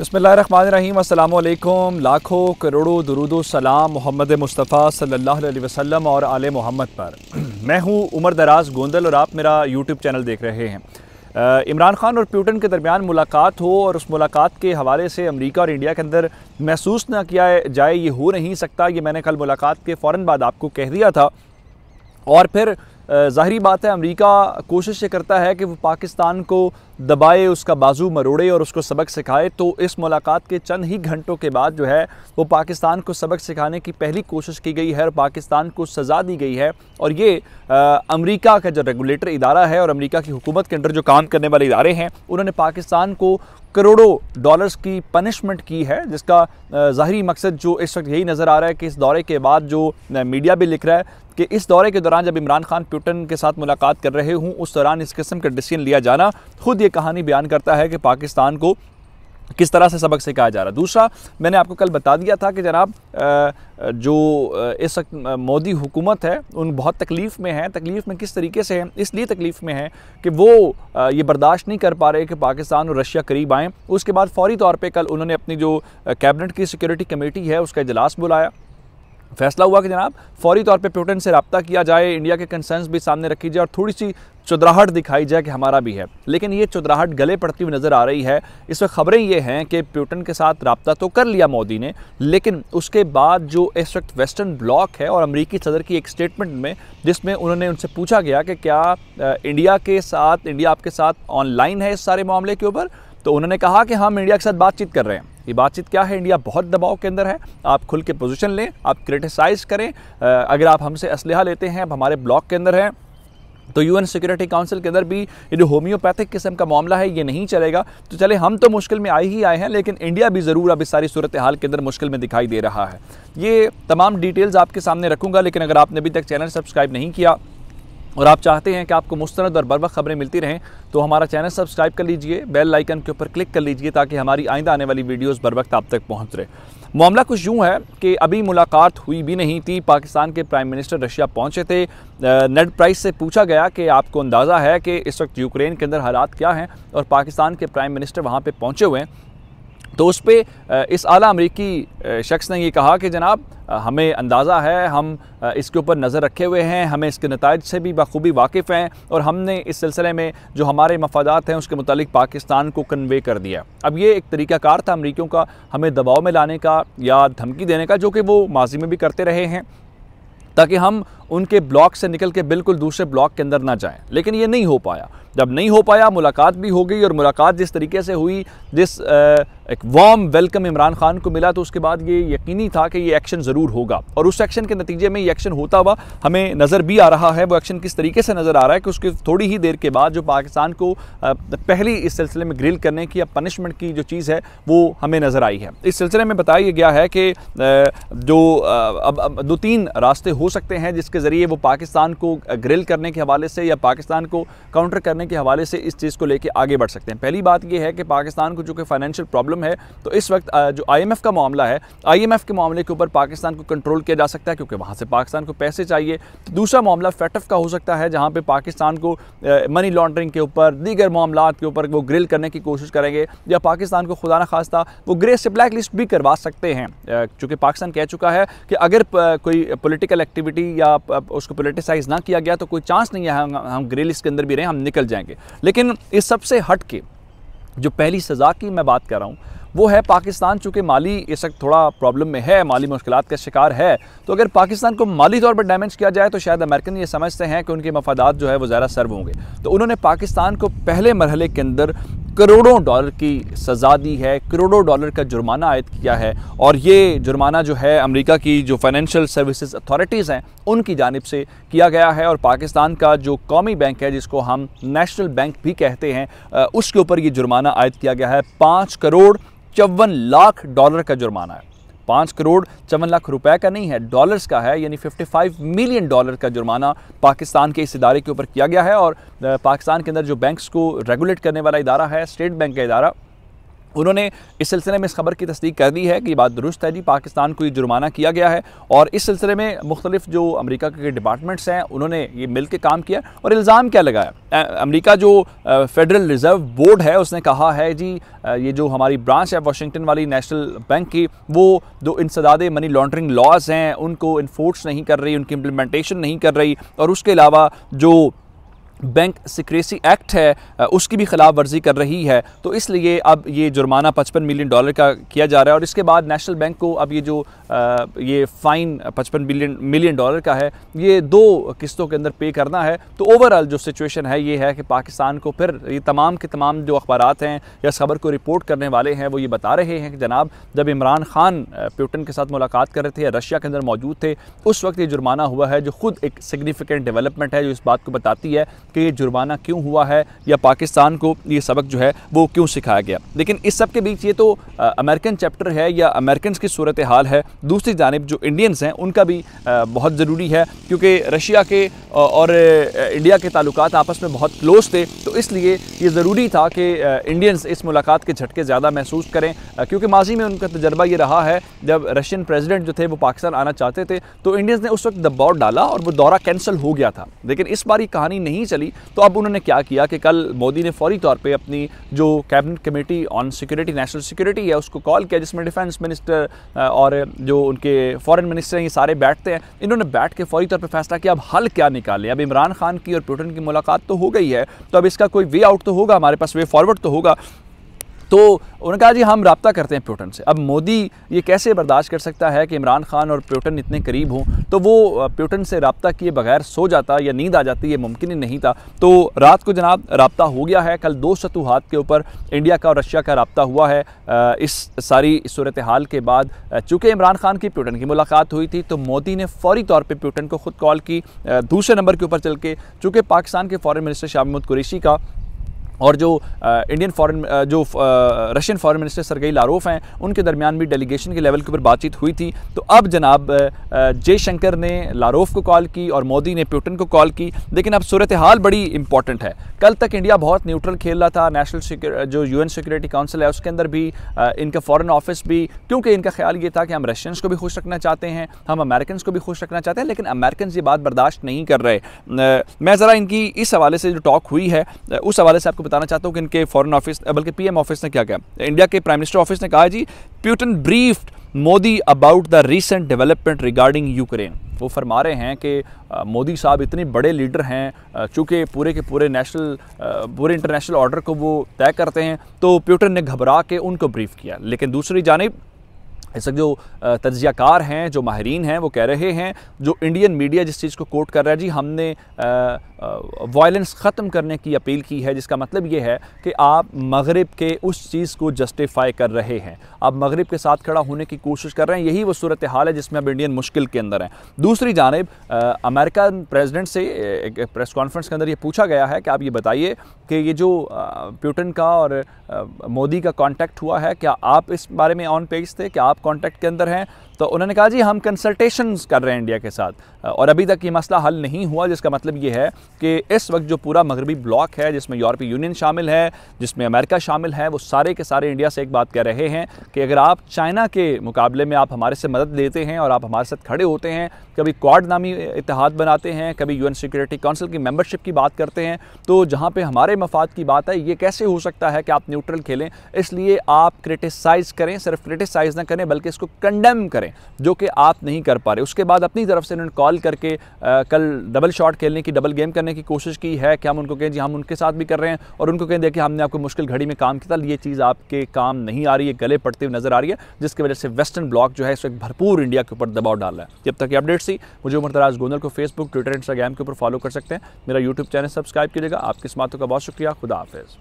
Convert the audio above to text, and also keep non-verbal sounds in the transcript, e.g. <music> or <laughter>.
बसमीम लाखों करोड़ों दरुदो सलाम मोहम्मद मुस्तफ़ा सल्लल्लाहु अलैहि वसल्लम और आल मोहम्मद पर <clears throat> मैं हूँ उमर दराज गोंदल और आप मेरा यूट्यूब चैनल देख रहे हैं इमरान खान और प्यूटन के दरमियान मुलाकात हो और उस मुलाकात के हवाले से अमेरिका और इंडिया के अंदर महसूस ना किया जाए ये हो नहीं सकता ये मैंने कल मुलाकात के फ़ौर बाद आपको कह दिया था और फिर ज़ाहरी बात है अमेरिका कोशिश ये करता है कि वो पाकिस्तान को दबाए उसका बाजू मरोड़े और उसको सबक सिखाए तो इस मुलाकात के चंद ही घंटों के बाद जो है वो पाकिस्तान को सबक सिखाने की पहली कोशिश की गई है और पाकिस्तान को सज़ा दी गई है और ये अमेरिका का जो रेगुलेटर इदारा है और अमेरिका की हुकूमत के अंडर जो काम करने वाले इदारे हैं उन्होंने पाकिस्तान को करोड़ों डॉलर्स की पनिशमेंट की है जिसका ज़ाहरी मकसद जो इस वक्त यही नज़र आ रहा है कि इस दौरे के बाद जो मीडिया भी लिख रहा है कि इस दौरे के दौरान जब इमरान खान प्यूटन के साथ मुलाकात कर रहे हूँ उस दौरान इस किस्म का डिसीजन लिया जाना खुद ये कहानी बयान करता है कि पाकिस्तान को किस तरह से सबक सिखाया जा रहा है दूसरा मैंने आपको कल बता दिया था कि जनाब जो इस वक्त मोदी हुकूमत है उन बहुत तकलीफ़ में है तकलीफ़ में किस तरीके से है इसलिए तकलीफ़ में है कि वो ये बर्दाश्त नहीं कर पा रहे कि पाकिस्तान और रशिया करीब आएँ उसके बाद फौरी तौर पर कल उन्होंने अपनी जो कैबिनेट की सिक्योरिटी कमेटी है उसका इजलास बुलाया फैसला हुआ कि जनाब फौरी तौर पे प्यूटन से रबता किया जाए इंडिया के कंसर्न्स भी सामने रखी जाए और थोड़ी सी चुदराहट दिखाई जाए कि हमारा भी है लेकिन ये चुदराहट गले पड़ती हुई नज़र आ रही है इस वक्त खबरें ये हैं कि प्यूटन के साथ रबता तो कर लिया मोदी ने लेकिन उसके बाद जो इस वक्त वेस्टर्न ब्लॉक है और अमरीकी सदर की एक स्टेटमेंट में जिसमें उन्होंने उनसे पूछा गया कि क्या इंडिया के साथ इंडिया आपके साथ ऑनलाइन है इस सारे मामले के ऊपर तो उन्होंने कहा कि हाँ, हम इंडिया के साथ बातचीत कर रहे हैं ये बातचीत क्या है इंडिया बहुत दबाव के अंदर है आप खुल के पोजिशन लें आप क्रिटिसाइज़ करें अगर आप हमसे असलहा लेते हैं आप हमारे ब्लॉक के अंदर हैं तो यूएन सिक्योरिटी काउंसिल के अंदर भी ये जो होम्योपैथिक किस्म का मामला है ये नहीं चलेगा तो चले हम तो मुश्किल में आए ही आए हैं लेकिन इंडिया भी ज़रूर अब इस सारी सूरत हाल के अंदर मुश्किल में दिखाई दे रहा है ये तमाम डिटेल्स आपके सामने रखूंगा लेकिन अगर आपने अभी तक चैनल सब्सक्राइब नहीं किया और आप चाहते हैं कि आपको मुस्तरद और बरबक खबरें मिलती रहें तो हमारा चैनल सब्सक्राइब कर लीजिए बेल लाइकन के ऊपर क्लिक कर लीजिए ताकि हमारी आइंदा आने वाली वीडियोस बर वक्त आप तक पहुंच रहे मामला कुछ यूँ है कि अभी मुलाकात हुई भी नहीं थी पाकिस्तान के प्राइम मिनिस्टर रशिया पहुंचे थे नेट प्राइस से पूछा गया कि आपको अंदाज़ा है कि इस वक्त यूक्रेन के अंदर हालात क्या हैं और पाकिस्तान के प्राइम मिनिस्टर वहाँ पर पहुँचे हुए हैं तो उस पर इस आला अमरीकी शख्स ने ये कहा कि जनाब हमें अंदाज़ा है हम इसके ऊपर नज़र रखे हुए हैं हमें इसके नतज से भी बखूबी वाकिफ़ हैं और हमने इस सिलसिले में जो हमारे मफादात हैं उसके मतलब पाकिस्तान को कन्वे कर दिया अब ये एक तरीक़ाकार था अमरीकियों का हमें दबाव में लाने का या धमकी देने का जो कि वो माजी में भी करते रहे हैं ताकि हम उनके ब्लॉक से निकल के बिल्कुल दूसरे ब्लॉक के अंदर ना जाएं लेकिन ये नहीं हो पाया जब नहीं हो पाया मुलाकात भी हो गई और मुलाकात जिस तरीके से हुई जिस एक वार्म वेलकम इमरान खान को मिला तो उसके बाद ये यकीनी था कि ये एक्शन ज़रूर होगा और उस एक्शन के नतीजे में ये एक्शन होता हुआ हमें नज़र भी आ रहा है वो एक्शन किस तरीके से नज़र आ रहा है कि उसके थोड़ी ही देर के बाद जो पाकिस्तान को पहली इस सिलसिले में ग्रिल करने की या पनिशमेंट की जो चीज़ है वो हमें नज़र आई है इस सिलसिले में बताया गया है कि जो अब दो तीन रास्ते हो सकते हैं जिसके ज़रिए वो पाकिस्तान को ग्रिल करने के हवाले से या पाकिस्तान को काउंटर करने के हवाले से इस चीज़ को लेकर आगे बढ़ सकते हैं पहली बात यह है कि पाकिस्तान को जो कि फाइनेंशियल प्रॉब्लम है तो इस वक्त जो आई का मामला है आई के मामले के ऊपर पाकिस्तान को कंट्रोल किया जा सकता है क्योंकि वहाँ से पाकिस्तान को पैसे चाहिए तो दूसरा मामला फैटफ का हो सकता है जहाँ पर पाकिस्तान को मनी लॉन्ड्रिंग के ऊपर दीगर मामला के ऊपर वो ग्रिल करने की कोशिश करेंगे या पाकिस्तान को खुदा खास्ता वो ग्रे से ब्लैक लिस्ट भी करवा सकते हैं चूँकि पाकिस्तान कह चुका है कि अगर कोई पोलिटिकल एक्टिविटी या उसको पोलिटिसाइज ना किया गया तो कोई चांस नहीं है हम हम ग्रे लिस्ट के अंदर भी रहें हम निकल जाएंगे लेकिन इस सबसे हट के जो पहली सज़ा की मैं बात कर रहा हूँ वो है पाकिस्तान चूँकि माली इस वक्त थोड़ा प्रॉब्लम में है माली मुश्किल का शिकार है तो अगर पाकिस्तान को माली तौर पर डैमेज किया जाए तो शायद अमेरिकन ये समझते हैं कि उनके मफादात जो है वो ज़्यादा सर्व होंगे तो उन्होंने पाकिस्तान को पहले मरहले के अंदर करोड़ों डॉलर की सज़ा दी है करोड़ों डॉलर का जुर्माना आयद किया है और ये जुर्माना जो है अमेरिका की जो फाइनेंशियल सर्विसेज अथॉरिटीज़ हैं उनकी जानब से किया गया है और पाकिस्तान का जो कौमी बैंक है जिसको हम नेशनल बैंक भी कहते हैं उसके ऊपर ये जुर्माना आयद किया गया है पाँच करोड़ चौवन लाख डॉलर का जुर्माना है पाँच करोड़ चौवन लाख रुपए का नहीं है डॉलर्स का है यानी 55 मिलियन डॉलर का जुर्माना पाकिस्तान के इस इदारे के ऊपर किया गया है और पाकिस्तान के अंदर जो बैंक्स को रेगुलेट करने वाला इदारा है स्टेट बैंक का इदारा उन्होंने इस सिलसिले में इस खबर की तस्दीक कर दी है कि ये बात दुरुस्त है जी पाकिस्तान को ये जुर्माना किया गया है और इस सिलसिले में मुख्तलिफ जो अमरीका के डिपार्टमेंट्स हैं उन्होंने ये मिल के काम किया और इल्ज़ाम क्या लगाया अमरीका जो फेडरल रिज़र्व बोर्ड है उसने कहा है जी ये जो हमारी ब्रांच है वाशिंगटन वाली नेशनल बैंक की वो जो इंसदाद मनी लॉन्ड्रिंग लॉज हैं उनको इन्फोर्स नहीं कर रही उनकी इम्प्लीमेंटेशन नहीं कर रही और उसके अलावा जो बैंक सिक्रेसी एक्ट है उसकी भी खिलाफ वर्जी कर रही है तो इसलिए अब ये जुर्माना पचपन मिलियन डॉलर का किया जा रहा है और इसके बाद नेशनल बैंक को अब ये जो आ, ये फ़ाइन पचपन बिलियन मिलियन डॉलर का है ये दो किस्तों के अंदर पे करना है तो ओवरऑल जो सिचुएशन है ये है कि पाकिस्तान को फिर ये तमाम के तमाम जो अखबार हैं या खबर को रिपोर्ट करने वाले हैं वो ये बता रहे हैं कि जनाब जब इमरान खान प्यूटन के साथ मुलाकात कर रहे थे रशिया के अंदर मौजूद थे उस वक्त ये जुर्माना हुआ है जो खुद एक सिग्निफिकेंट डेवलपमेंट है जो इस बात को बताती है कि जुर्माना क्यों हुआ है या पाकिस्तान को ये सबक जो है वो क्यों सिखाया गया लेकिन इस सब के बीच ये तो अमेरिकन चैप्टर है या अमेरिकन की सूरत हाल है दूसरी जानब जो इंडियंस हैं उनका भी बहुत ज़रूरी है क्योंकि रशिया के और इंडिया के ताल्लुक आपस में बहुत क्लोज थे तो इसलिए ये ज़रूरी था कि इंडियंस इस मुलाकात के झटके ज़्यादा महसूस करें क्योंकि माजी में उनका तजर्बा ये रहा है जब रशियन प्रेजिडेंट जो थे वो पाकिस्तान आना चाहते थे तो इंडियंस ने उस वक्त दबाव डाला और वो दौरा कैंसिल हो गया था लेकिन इस बार ये कहानी नहीं चली चली तो अब उन्होंने क्या किया कि कल मोदी ने फौरी तौर पे अपनी जो cabinet committee on security national security है उसको कॉल किया जिसमें डिफेंस मिनिस्टर और जो उनके फॉरेन मिनिस्टर हैं ये सारे बैठते हैं इन्होंने बैठ के फौरी तौर पर फैसला किया अब हल क्या निकालें अब इमरान खान की और पुटिन की मुलाकात तो हो गई है तो अब इसका कोई वे आउट तो होगा हमारे पास वे फॉरवर्ड तो होगा तो उन्होंने कहा जी हम रबता करते हैं प्योटन से अब मोदी ये कैसे बर्दाश्त कर सकता है कि इमरान खान और प्योटन इतने करीब हों तो वो प्योटन से रबता किए बगैर सो जाता या नींद आ जाती ये मुमकिन ही नहीं था तो रात को जनाब रबता हो गया है कल दो सतूहत के ऊपर इंडिया का और रशिया का रबता हुआ है इस सारी सूरत हाल के बाद चूँकि इमरान खान की प्योटन की मुलाकात हुई थी तो मोदी ने फौरी तौर पर प्योटन को खुद कॉल की दूसरे नंबर के ऊपर चल के चूँकि पाकिस्तान के फॉरन मिनिस्टर शाह महमूद कुरेशी का और जो इंडियन फॉरेन जो Russian foreign minister Sergei Lavrov हैं उनके दरमियान भी डेलीगेशन के लेवल के ऊपर बातचीत हुई थी तो अब जनाब जयशंकर ने लारोफ को कॉल की और मोदी ने प्यूटन को कॉल की लेकिन अब सूरत हाल बड़ी इंपॉर्टेंट है कल तक इंडिया बहुत न्यूट्रल खेल रहा था नेशनल जो यू सिक्योरिटी काउंसिल है उसके अंदर भी इनका फ़ॉरन ऑफिस भी क्योंकि इनका ख्याल ये था कि हम रशियंस को भी खुश रखना चाहते हैं हम अमेरिकन को भी खुश रखना चाहते हैं लेकिन अमेरिकन ये बात बर्दाश्त नहीं कर रहे मैं ज़रा इनकी इस हवाले से जो टॉक हुई है उस हवाले से आपको बताना चाहता हूँ कि इनके फॉरन ऑफिस बल्कि पी ऑफिस ने क्या कहा इंडिया के प्राइम मिनिस्टर ऑफिस ने कहा जी Putin brief Modi about the recent development regarding Ukraine वो फरमा रहे हैं कि मोदी साहब इतने बड़े लीडर हैं चूँकि पूरे के पूरे नेशनल पूरे इंटरनेशनल ऑर्डर को वो तय करते हैं तो प्यूटन ने घबरा के उनको ब्रीफ किया लेकिन दूसरी जानब इस वक्त जो तजियाकार हैं जो माहरीन हैं वो कह रहे हैं जो इंडियन मीडिया जिस चीज़ को कोट कर रहा है जी हमने वायलेंस ख़त्म करने की अपील की है जिसका मतलब ये है कि आप मगरब के उस चीज़ को जस्टिफाई कर रहे हैं आप मगरब के साथ खड़ा होने की कोशिश कर रहे हैं यही वो सूरत हाल है जिसमें अब इंडियन मुश्किल के अंदर हैं दूसरी जानब अमेरिका प्रेजिडेंट से एक प्रेस कॉन्फ्रेंस के अंदर ये पूछा गया है कि आप ये बताइए कि ये जो प्यूटन का और मोदी का कॉन्टैक्ट हुआ है क्या आप इस बारे में ऑन पेज थे क्या आप कॉन्टैक्ट के अंदर हैं तो उन्होंने कहा जी हम कंसल्टेशन कर रहे हैं इंडिया के साथ और अभी तक ये मसला हल नहीं हुआ जिसका मतलब ये है कि इस वक्त जो पूरा मगरबी ब्लॉक है जिसमें यूरोपीय यूनियन शामिल है जिसमें अमेरिका शामिल है वो सारे के सारे इंडिया से एक बात कह रहे हैं कि अगर आप चाइना के मुकाबले में आप हमारे से मदद लेते हैं और आप हमारे साथ खड़े होते हैं कभी क्वाड नामी इतिहाद बनाते हैं कभी यू सिक्योरिटी काउंसिल की मेम्बरशिप की बात करते हैं तो जहाँ पर हमारे मफाद की बात है ये कैसे हो सकता है कि आप न्यूट्रल खेलें इसलिए आप क्रिटिसाइज़ करें सिर्फ क्रिटिसाइज़ ना करें बल्कि इसको कंडेम करें हैं जो कि आप नहीं कर पा रहे उसके बाद अपनी तरफ से उन्होंने कॉल करके आ, कल डबल शॉट खेलने की डबल गेम करने की कोशिश की है कि हम उनको कहें जी हम उनके साथ भी कर रहे हैं और उनको कहें देखिए हमने आपको मुश्किल घड़ी में काम किया था ये चीज़ आपके काम नहीं आ रही है गले पड़ते हुए नज़र आ रही है जिसकी वजह से वेस्टर्न ब्लॉक जो है इस वक्त भरपूर इंडिया के ऊपर दबाव डाल रहा है जब तक ये अपडेट्स थी मुझे उम्र तराज गोंदल को फेसबुक ट्विटर इंस्टाग्राम के ऊपर फॉलो कर सकते हैं मेरा यूट्यूब चैनल सब्सक्राइब कीजिएगा आपकी इस बातों का बहुत शुक्रिया खुदा हाफिज़